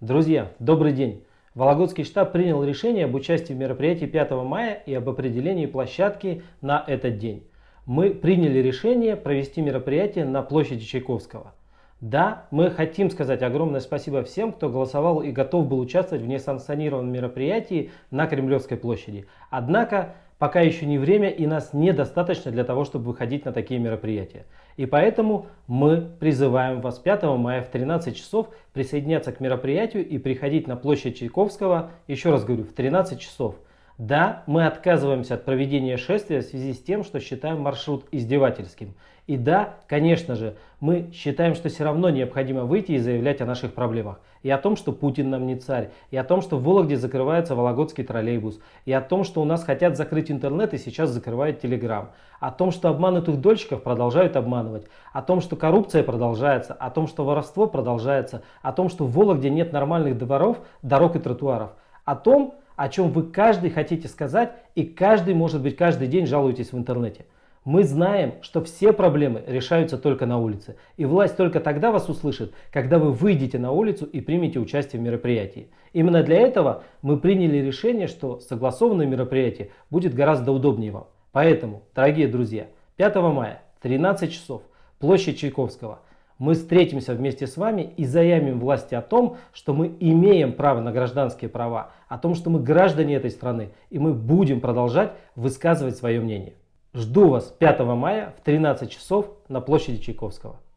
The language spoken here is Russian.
Друзья, добрый день! Вологодский штаб принял решение об участии в мероприятии 5 мая и об определении площадки на этот день. Мы приняли решение провести мероприятие на площади Чайковского. Да, мы хотим сказать огромное спасибо всем, кто голосовал и готов был участвовать в несанкционированном мероприятии на Кремлевской площади. Однако Пока еще не время и нас недостаточно для того, чтобы выходить на такие мероприятия. И поэтому мы призываем вас 5 мая в 13 часов присоединяться к мероприятию и приходить на площадь Чайковского, еще раз говорю, в 13 часов – да, мы отказываемся от проведения шествия в связи с тем, что считаем маршрут издевательским. И да, конечно же, мы считаем, что все равно необходимо выйти и заявлять о наших проблемах. И о том, что Путин нам не царь. И о том, что в Вологде закрывается Вологодский троллейбус. И о том, что у нас хотят закрыть интернет и сейчас закрывают Телеграм. О том, что обманутых дольщиков продолжают обманывать. О том, что коррупция продолжается. О том, что воровство продолжается. О том, что в Вологде нет нормальных дворов, дорог и тротуаров. О том, о чем вы каждый хотите сказать и каждый, может быть, каждый день жалуетесь в интернете. Мы знаем, что все проблемы решаются только на улице. И власть только тогда вас услышит, когда вы выйдете на улицу и примете участие в мероприятии. Именно для этого мы приняли решение, что согласованное мероприятие будет гораздо удобнее вам. Поэтому, дорогие друзья, 5 мая, 13 часов, площадь Чайковского – мы встретимся вместе с вами и заявим власти о том, что мы имеем право на гражданские права, о том, что мы граждане этой страны, и мы будем продолжать высказывать свое мнение. Жду вас 5 мая в 13 часов на площади Чайковского.